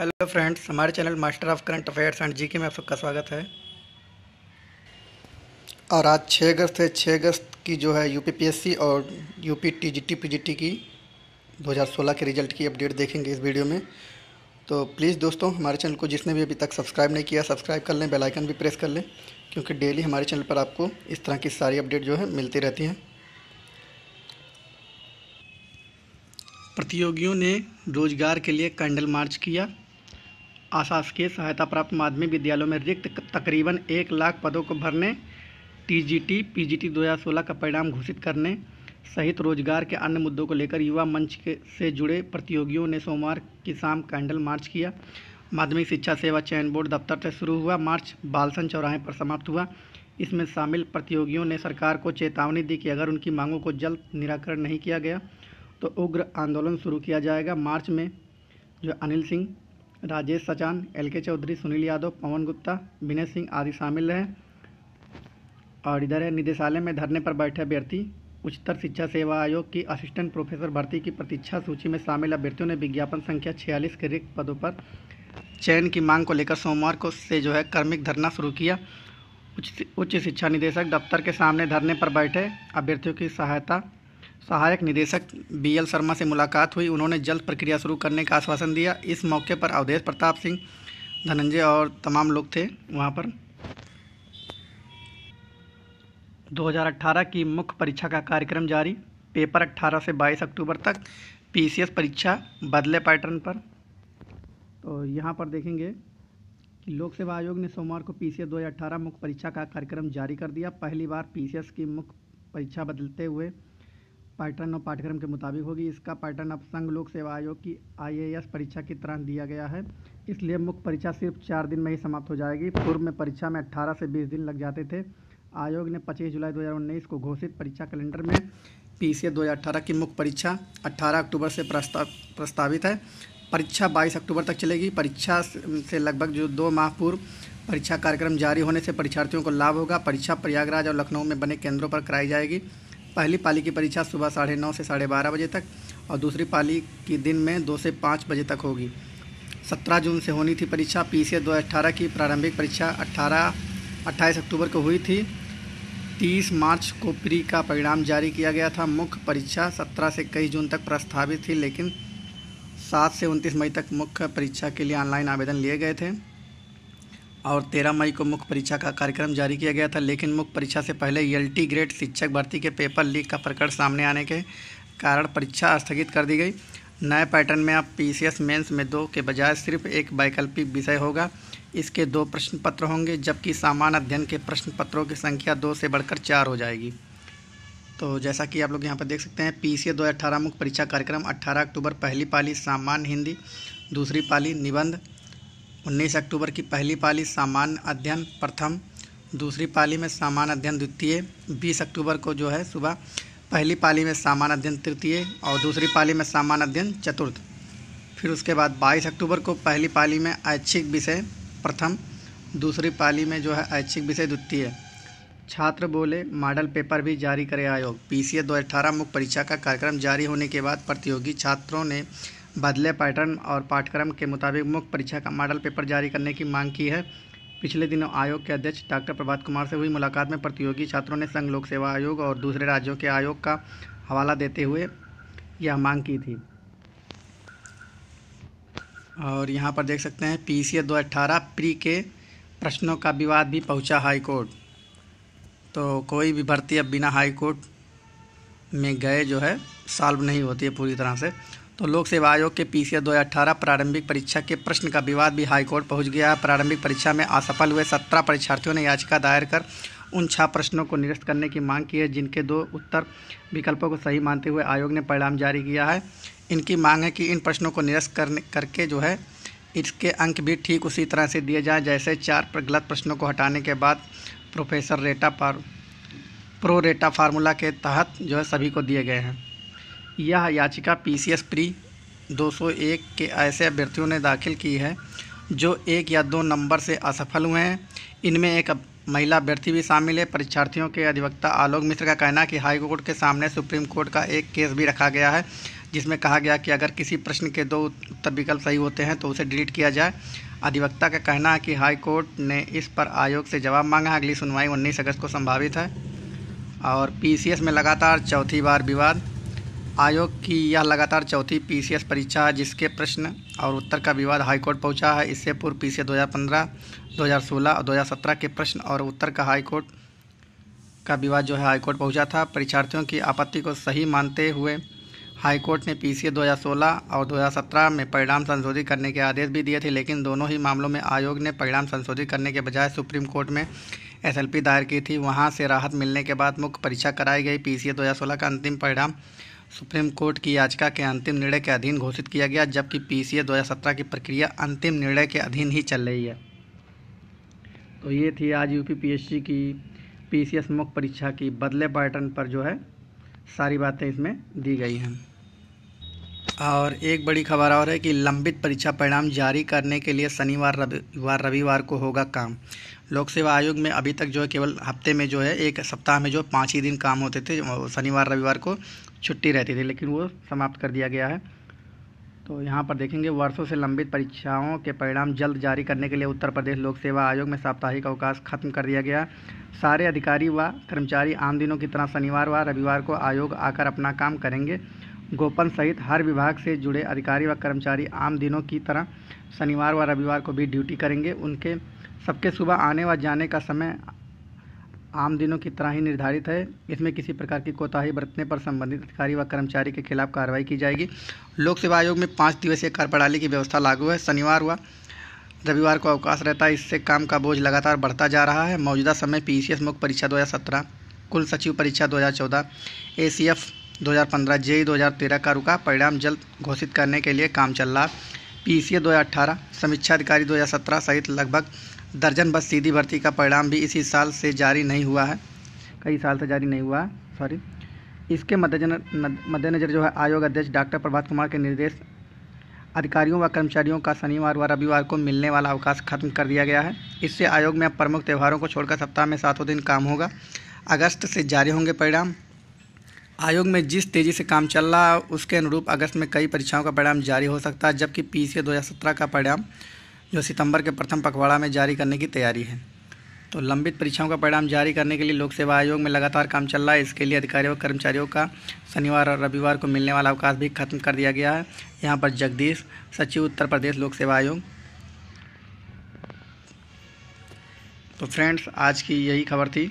hello friends हमारे channel master of current affairs and GK में आप सबका स्वागत है और आज 6 अगस्त है 6 अगस्त की जो है यूपीपीएससी और पी जी पीजीटी की 2016 के रिजल्ट की अपडेट देखेंगे इस वीडियो में तो प्लीज़ दोस्तों हमारे चैनल को जिसने भी अभी तक सब्सक्राइब नहीं किया सब्सक्राइब कर लें बेलाइकन भी प्रेस कर लें क्योंकि डेली हमारे चैनल पर आपको इस तरह की सारी अपडेट जो है मिलती रहती हैं प्रतियोगियों ने रोजगार के लिए कैंडल मार्च किया आशासकीय सहायता प्राप्त माध्यमिक विद्यालयों में रिक्त तकरीबन एक लाख पदों को भरने टीजीटी पीजीटी 2016 का परिणाम घोषित करने सहित रोजगार के अन्य मुद्दों को लेकर युवा मंच के से जुड़े प्रतियोगियों ने सोमवार की शाम कैंडल मार्च किया माध्यमिक शिक्षा सेवा चयन बोर्ड दफ्तर से शुरू हुआ मार्च बालसन चौराहे पर समाप्त हुआ इसमें शामिल प्रतियोगियों ने सरकार को चेतावनी दी कि अगर उनकी मांगों को जल्द निराकरण नहीं किया गया तो उग्र आंदोलन शुरू किया जाएगा मार्च में जो अनिल सिंह राजेश सचान एल के चौधरी सुनील यादव पवन गुप्ता विनय सिंह आदि शामिल हैं और इधर है निदेशालय में धरने पर बैठे अभ्यर्थी उच्चतर शिक्षा सेवा आयोग की असिस्टेंट प्रोफेसर भर्ती की प्रतीक्षा सूची में शामिल अभ्यर्थियों ने विज्ञापन संख्या छियालीस के रिक्त पदों पर चयन की मांग को लेकर सोमवार को से जो है कर्मिक धरना शुरू किया उच्च उच्च शिक्षा निदेशक दफ्तर के सामने धरने पर बैठे अभ्यर्थियों की सहायता सहायक निदेशक बी एल शर्मा से मुलाकात हुई उन्होंने जल्द प्रक्रिया शुरू करने का आश्वासन दिया इस मौके पर अवधेश प्रताप सिंह धनंजय और तमाम लोग थे वहाँ पर 2018 की मुख्य परीक्षा का कार्यक्रम जारी पेपर 18 से 22 अक्टूबर तक पीसीएस परीक्षा बदले पैटर्न पर तो यहाँ पर देखेंगे कि लोक सेवा आयोग ने सोमवार को पी सी मुख्य परीक्षा का कार्यक्रम जारी कर दिया पहली बार पी की मुख्य परीक्षा बदलते हुए पैटर्न और पाठ्यक्रम के मुताबिक होगी इसका पैटर्न अब संघ लोक सेवा आयोग की आईएएस परीक्षा की तरह दिया गया है इसलिए मुख्य परीक्षा सिर्फ चार दिन में ही समाप्त हो जाएगी पूर्व में परीक्षा में 18 से 20 दिन लग जाते थे आयोग ने 25 जुलाई 2019 को घोषित परीक्षा कैलेंडर में पी सी की मुख्य परीक्षा 18 अक्टूबर से प्रस्ताव प्रस्तावित है परीक्षा 22 अक्टूबर तक चलेगी परीक्षा से लगभग जो दो माह पूर्व परीक्षा कार्यक्रम जारी होने से परीक्षार्थियों को लाभ होगा परीक्षा प्रयागराज और लखनऊ में बने केंद्रों पर कराई जाएगी पहली पाली की परीक्षा सुबह साढ़े नौ से साढ़े बारह बजे तक और दूसरी पाली की दिन में दो से पाँच बजे तक होगी सत्रह जून से होनी थी परीक्षा पी सी दो की प्रारंभिक परीक्षा अट्ठारह अट्ठाईस अक्टूबर को हुई थी तीस मार्च को प्री का परिणाम जारी किया गया था मुख्य परीक्षा सत्रह से इक्कीस जून तक प्रस्तावित थी लेकिन सात से उनतीस मई तक मुख्य परीक्षा के लिए ऑनलाइन आवेदन लिए गए थे और 13 मई को मुख्य परीक्षा का कार्यक्रम जारी किया गया था लेकिन मुख्य परीक्षा से पहले एल ग्रेड शिक्षक भर्ती के पेपर लीक का प्रकरण सामने आने के कारण परीक्षा स्थगित कर दी गई नए पैटर्न में अब पी मेंस में दो के बजाय सिर्फ एक वैकल्पिक विषय होगा इसके दो प्रश्न पत्र होंगे जबकि सामान्य अध्ययन के प्रश्न पत्रों की संख्या दो से बढ़कर चार हो जाएगी तो जैसा कि आप लोग यहाँ पर देख सकते हैं पी सी दो अठारह मुख्य परीक्षा कार्यक्रम अट्ठारह अक्टूबर पहली पाली सामान्य हिंदी दूसरी पाली निबंध उन्नीस अक्टूबर की पहली पाली सामान्य अध्ययन प्रथम दूसरी पाली में सामान्य अध्ययन द्वितीय बीस अक्टूबर को जो है सुबह पहली पाली में सामान्य अध्ययन तृतीय और दूसरी पाली में सामान्य अध्ययन चतुर्थ फिर उसके बाद बाईस अक्टूबर को पहली पाली में ऐच्छिक विषय प्रथम दूसरी पाली में जो है ऐच्छिक विषय द्वितीय छात्र बोले मॉडल पेपर भी जारी करे आयोग पी सी ए दो मुख्य परीक्षा का कार्यक्रम जारी होने के बाद प्रतियोगी छात्रों ने बदले पैटर्न और पाठ्यक्रम के मुताबिक मुख्य परीक्षा का मॉडल पेपर जारी करने की मांग की है पिछले दिनों आयोग के अध्यक्ष डॉक्टर प्रभात कुमार से हुई मुलाकात में प्रतियोगी छात्रों ने संघ लोक सेवा आयोग और दूसरे राज्यों के आयोग का हवाला देते हुए यह मांग की थी और यहाँ पर देख सकते हैं पी सी दो अट्ठारह प्री के प्रश्नों का विवाद भी पहुँचा हाईकोर्ट तो कोई भी भर्ती अब बिना हाईकोर्ट में गए जो है सॉल्व नहीं होती है पूरी तरह से तो लोक सेवा आयोग के पी सी प्रारंभिक परीक्षा के प्रश्न का विवाद भी हाईकोर्ट पहुंच गया है प्रारंभिक परीक्षा में असफल हुए सत्रह परीक्षार्थियों ने याचिका दायर कर उन छह प्रश्नों को निरस्त करने की मांग की है जिनके दो उत्तर विकल्पों को सही मानते हुए आयोग ने परिणाम जारी किया है इनकी मांग है कि इन प्रश्नों को निरस्त करने करके जो है इसके अंक भी ठीक उसी तरह से दिए जाएं जैसे चार गलत प्रश्नों को हटाने के बाद प्रोफेसर रेटा पार प्रो रेटा फार्मूला के तहत जो है सभी को दिए गए हैं यह याचिका पी सी एस प्री दो सौ एक के ऐसे अभ्यर्थियों ने दाखिल की है जो एक या दो नंबर से असफल हुए हैं इनमें एक महिला अभ्यर्थी भी शामिल है परीक्षार्थियों के अधिवक्ता आलोक मिश्र का कहना है कि हाई कोर्ट के सामने सुप्रीम कोर्ट का एक केस भी रखा गया है जिसमें कहा गया कि अगर किसी प्रश्न के दो उत्तर विकल्प सही होते हैं तो उसे डिलीट किया जाए अधिवक्ता का कहना है कि हाई कोर्ट ने इस पर आयोग से जवाब मांगा अगली सुनवाई उन्नीस अगस्त को संभावित है और पीसीएस में लगातार चौथी बार विवाद आयोग की यह लगातार चौथी पीसीएस परीक्षा है जिसके प्रश्न और उत्तर का विवाद हाईकोर्ट पहुंचा है इससे पूर्व पीसीएस 2015, 2016 और 2017 के प्रश्न और उत्तर का हाईकोर्ट का विवाद जो है हाईकोर्ट पहुंचा था परीक्षार्थियों की आपत्ति को सही मानते हुए हाईकोर्ट ने पी 2016 और 2017 में परिणाम संशोधित करने के आदेश भी दिए थे लेकिन दोनों ही मामलों में आयोग ने परिणाम संशोधित करने के बजाय सुप्रीम कोर्ट में एसएलपी दायर की थी वहां से राहत मिलने के बाद मुख्य परीक्षा कराई गई पीसीए 2016 का अंतिम परिणाम सुप्रीम कोर्ट की याचिका के अंतिम निर्णय के अधीन घोषित किया गया जबकि पीसीए 2017 की प्रक्रिया अंतिम निर्णय के अधीन ही चल रही है तो ये थी आज यू पीएससी की पी मुख्य परीक्षा की बदले पैटर्न पर जो है सारी बातें इसमें दी गई हैं और एक बड़ी खबर और है कि लंबित परीक्षा परिणाम जारी करने के लिए शनिवार रविवार रविवार को होगा काम लोक सेवा आयोग में अभी तक जो है केवल हफ्ते में जो है एक सप्ताह में जो पाँच ही दिन काम होते थे शनिवार रविवार को छुट्टी रहती थी लेकिन वो समाप्त कर दिया गया है तो यहाँ पर देखेंगे वर्षों से लंबित परीक्षाओं के परिणाम जल्द जारी करने के लिए उत्तर प्रदेश लोक सेवा आयोग में साप्ताहिक अवकाश खत्म कर दिया गया सारे अधिकारी व कर्मचारी आम दिनों की तरह शनिवार व रविवार को आयोग आकर अपना काम करेंगे गोपन सहित हर विभाग से जुड़े अधिकारी व कर्मचारी आम दिनों की तरह शनिवार व रविवार को भी ड्यूटी करेंगे उनके सबके सुबह आने व जाने का समय आम दिनों की तरह ही निर्धारित है इसमें किसी प्रकार की कोताही बरतने पर संबंधित अधिकारी व कर्मचारी के खिलाफ कार्रवाई की जाएगी लोक सेवा आयोग में पाँच दिवसीय कार्यप्रणाली की व्यवस्था लागू है शनिवार व रविवार को अवकाश रहता है इससे काम का बोझ लगातार बढ़ता जा रहा है मौजूदा समय पी सी मुख्य परीक्षा दो कुल सचिव परीक्षा 2014 एफ 2015 जेई 2013 का रुका परिणाम जल्द घोषित करने के लिए काम चल रहा पी सी समीक्षा अधिकारी 2017 सहित लगभग दर्जन बस सीधी भर्ती का परिणाम भी इसी साल से जारी नहीं हुआ है कई साल से जारी नहीं हुआ है सॉरी इसके मद्देनज़र जो है आयोग अध्यक्ष डॉक्टर प्रभात कुमार के निर्देश अधिकारियों व कर्मचारियों का शनिवार व रविवार को मिलने वाला अवकाश खत्म कर दिया गया है इससे आयोग में अब प्रमुख त्यौहारों को छोड़कर सप्ताह में सातों दिन काम होगा अगस्त से जारी होंगे परिणाम आयोग में जिस तेज़ी से काम चल रहा है उसके अनुरूप अगस्त में कई परीक्षाओं का परिणाम जारी हो सकता है जबकि पी सी दो हज़ार सत्रह का परिणाम जो सितंबर के प्रथम पखवाड़ा में जारी करने की तैयारी है तो लंबित परीक्षाओं का परिणाम जारी करने के लिए लोक सेवा आयोग में लगातार काम चल रहा है इसके लिए अधिकारियों और कर्मचारियों का शनिवार और रविवार को मिलने वाला अवकाश भी खत्म कर दिया गया है यहाँ पर जगदीश सचिव उत्तर प्रदेश लोक सेवा आयोग तो फ्रेंड्स आज की यही खबर थी